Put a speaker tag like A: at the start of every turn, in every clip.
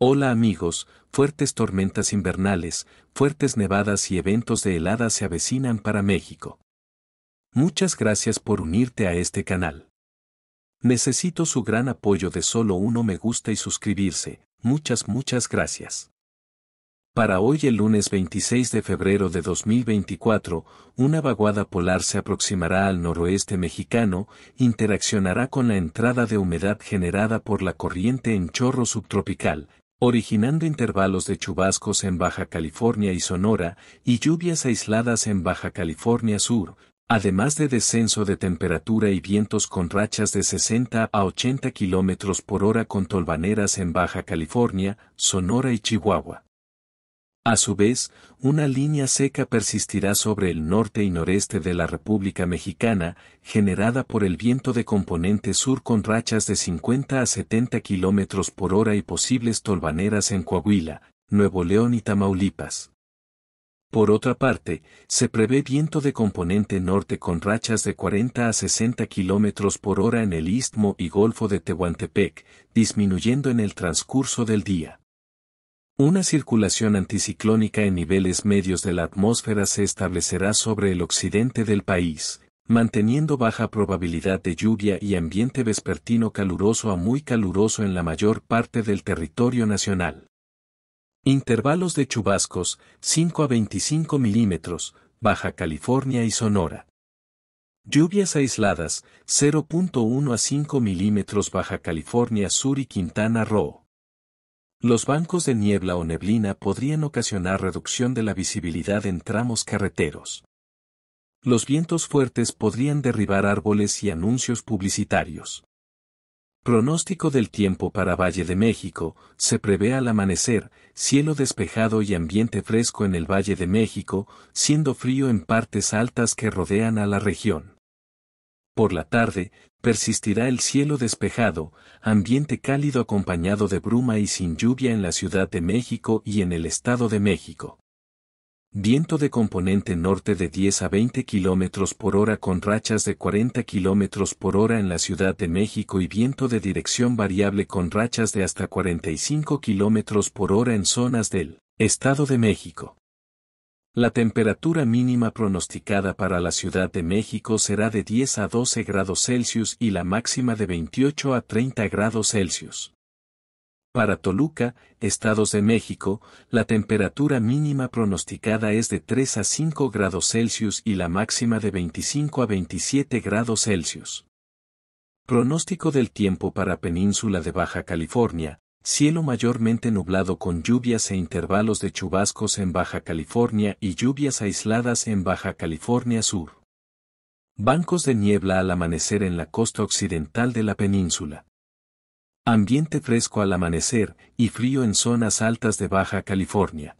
A: Hola amigos, fuertes tormentas invernales, fuertes nevadas y eventos de helada se avecinan para México. Muchas gracias por unirte a este canal. Necesito su gran apoyo de solo uno me gusta y suscribirse, muchas muchas gracias. Para hoy el lunes 26 de febrero de 2024, una vaguada polar se aproximará al noroeste mexicano, interaccionará con la entrada de humedad generada por la corriente en chorro subtropical, originando intervalos de chubascos en Baja California y Sonora y lluvias aisladas en Baja California Sur, además de descenso de temperatura y vientos con rachas de 60 a 80 kilómetros por hora con tolvaneras en Baja California, Sonora y Chihuahua. A su vez, una línea seca persistirá sobre el norte y noreste de la República Mexicana, generada por el viento de componente sur con rachas de 50 a 70 km por hora y posibles tolvaneras en Coahuila, Nuevo León y Tamaulipas. Por otra parte, se prevé viento de componente norte con rachas de 40 a 60 km por hora en el istmo y golfo de Tehuantepec, disminuyendo en el transcurso del día. Una circulación anticiclónica en niveles medios de la atmósfera se establecerá sobre el occidente del país, manteniendo baja probabilidad de lluvia y ambiente vespertino caluroso a muy caluroso en la mayor parte del territorio nacional. Intervalos de chubascos, 5 a 25 milímetros, Baja California y Sonora. Lluvias aisladas, 0.1 a 5 milímetros Baja California Sur y Quintana Roo. Los bancos de niebla o neblina podrían ocasionar reducción de la visibilidad en tramos carreteros. Los vientos fuertes podrían derribar árboles y anuncios publicitarios. Pronóstico del tiempo para Valle de México, se prevé al amanecer, cielo despejado y ambiente fresco en el Valle de México, siendo frío en partes altas que rodean a la región. Por la tarde, persistirá el cielo despejado, ambiente cálido acompañado de bruma y sin lluvia en la Ciudad de México y en el Estado de México. Viento de componente norte de 10 a 20 km por hora con rachas de 40 km por hora en la Ciudad de México y viento de dirección variable con rachas de hasta 45 km por hora en zonas del Estado de México. La temperatura mínima pronosticada para la Ciudad de México será de 10 a 12 grados Celsius y la máxima de 28 a 30 grados Celsius. Para Toluca, Estados de México, la temperatura mínima pronosticada es de 3 a 5 grados Celsius y la máxima de 25 a 27 grados Celsius. Pronóstico del tiempo para Península de Baja California, Cielo mayormente nublado con lluvias e intervalos de chubascos en Baja California y lluvias aisladas en Baja California Sur. Bancos de niebla al amanecer en la costa occidental de la península. Ambiente fresco al amanecer y frío en zonas altas de Baja California.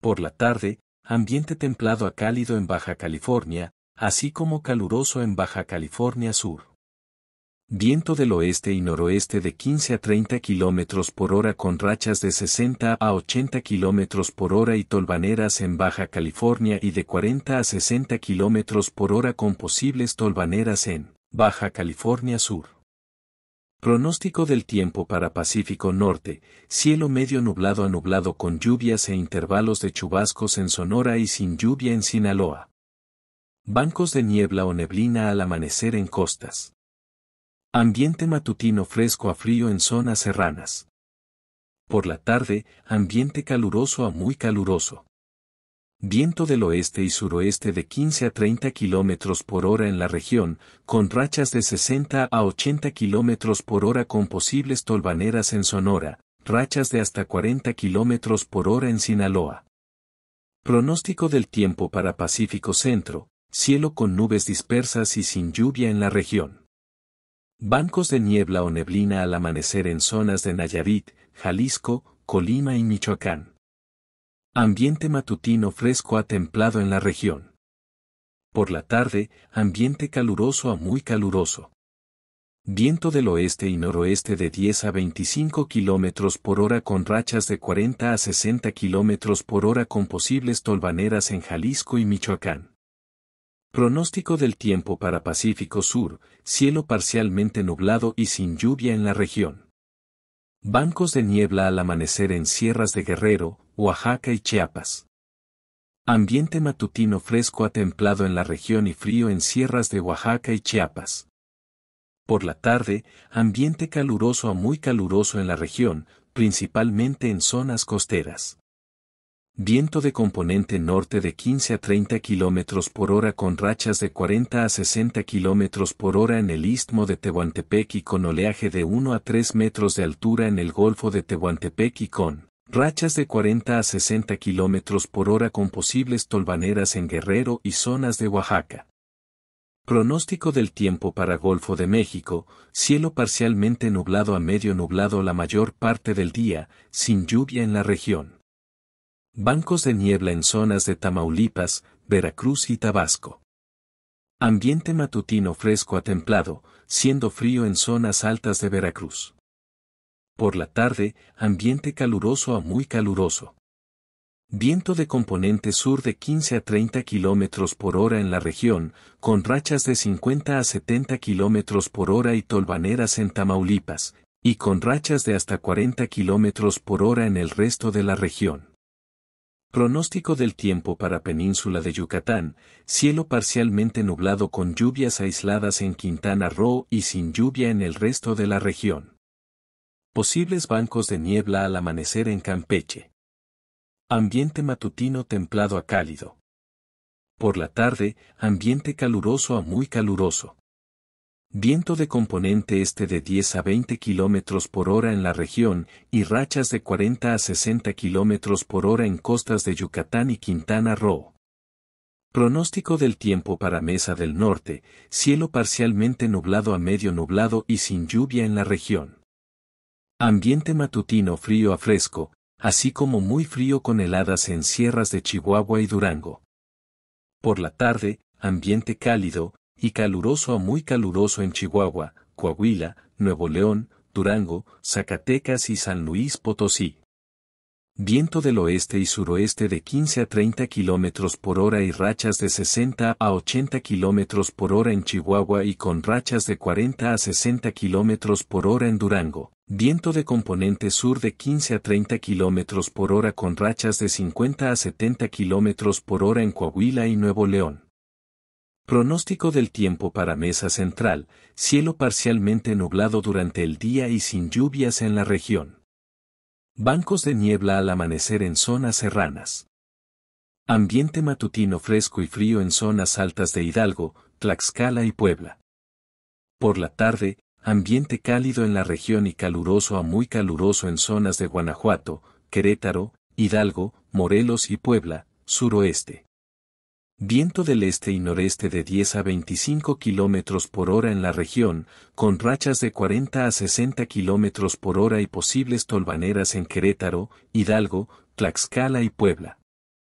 A: Por la tarde, ambiente templado a cálido en Baja California, así como caluroso en Baja California Sur viento del oeste y noroeste de 15 a 30 km por hora con rachas de 60 a 80 km por hora y tolvaneras en Baja California y de 40 a 60 km por hora con posibles tolvaneras en Baja California Sur. Pronóstico del tiempo para Pacífico Norte, cielo medio nublado a nublado con lluvias e intervalos de chubascos en Sonora y sin lluvia en Sinaloa. Bancos de niebla o neblina al amanecer en costas. Ambiente matutino fresco a frío en zonas serranas. Por la tarde, ambiente caluroso a muy caluroso. Viento del oeste y suroeste de 15 a 30 km por hora en la región, con rachas de 60 a 80 km por hora con posibles tolvaneras en Sonora, rachas de hasta 40 km por hora en Sinaloa. Pronóstico del tiempo para Pacífico Centro, cielo con nubes dispersas y sin lluvia en la región. Bancos de niebla o neblina al amanecer en zonas de Nayarit, Jalisco, Colima y Michoacán. Ambiente matutino fresco a templado en la región. Por la tarde, ambiente caluroso a muy caluroso. Viento del oeste y noroeste de 10 a 25 km por hora con rachas de 40 a 60 km por hora con posibles tolvaneras en Jalisco y Michoacán. Pronóstico del tiempo para Pacífico Sur, cielo parcialmente nublado y sin lluvia en la región. Bancos de niebla al amanecer en sierras de Guerrero, Oaxaca y Chiapas. Ambiente matutino fresco a templado en la región y frío en sierras de Oaxaca y Chiapas. Por la tarde, ambiente caluroso a muy caluroso en la región, principalmente en zonas costeras viento de componente norte de 15 a 30 km por hora con rachas de 40 a 60 km por hora en el istmo de Tehuantepec y con oleaje de 1 a 3 metros de altura en el golfo de Tehuantepec y con rachas de 40 a 60 km por hora con posibles tolvaneras en Guerrero y zonas de Oaxaca. Pronóstico del tiempo para Golfo de México, cielo parcialmente nublado a medio nublado la mayor parte del día, sin lluvia en la región. Bancos de niebla en zonas de Tamaulipas, Veracruz y Tabasco. Ambiente matutino fresco a templado, siendo frío en zonas altas de Veracruz. Por la tarde, ambiente caluroso a muy caluroso. Viento de componente sur de 15 a 30 km por hora en la región, con rachas de 50 a 70 km por hora y tolvaneras en Tamaulipas, y con rachas de hasta 40 km por hora en el resto de la región. Pronóstico del tiempo para Península de Yucatán, cielo parcialmente nublado con lluvias aisladas en Quintana Roo y sin lluvia en el resto de la región. Posibles bancos de niebla al amanecer en Campeche. Ambiente matutino templado a cálido. Por la tarde, ambiente caluroso a muy caluroso viento de componente este de 10 a 20 km por hora en la región y rachas de 40 a 60 km por hora en costas de Yucatán y Quintana Roo. Pronóstico del tiempo para Mesa del Norte, cielo parcialmente nublado a medio nublado y sin lluvia en la región. Ambiente matutino frío a fresco, así como muy frío con heladas en sierras de Chihuahua y Durango. Por la tarde, ambiente cálido, y caluroso a muy caluroso en Chihuahua, Coahuila, Nuevo León, Durango, Zacatecas y San Luis Potosí. Viento del oeste y suroeste de 15 a 30 km por hora y rachas de 60 a 80 km por hora en Chihuahua y con rachas de 40 a 60 km por hora en Durango. Viento de componente sur de 15 a 30 km por hora con rachas de 50 a 70 km por hora en Coahuila y Nuevo León. Pronóstico del tiempo para Mesa Central, cielo parcialmente nublado durante el día y sin lluvias en la región. Bancos de niebla al amanecer en zonas serranas. Ambiente matutino fresco y frío en zonas altas de Hidalgo, Tlaxcala y Puebla. Por la tarde, ambiente cálido en la región y caluroso a muy caluroso en zonas de Guanajuato, Querétaro, Hidalgo, Morelos y Puebla, suroeste. Viento del este y noreste de 10 a 25 km por hora en la región, con rachas de 40 a 60 km por hora y posibles tolvaneras en Querétaro, Hidalgo, Tlaxcala y Puebla.